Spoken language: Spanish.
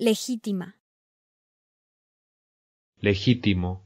legítima. Legítimo.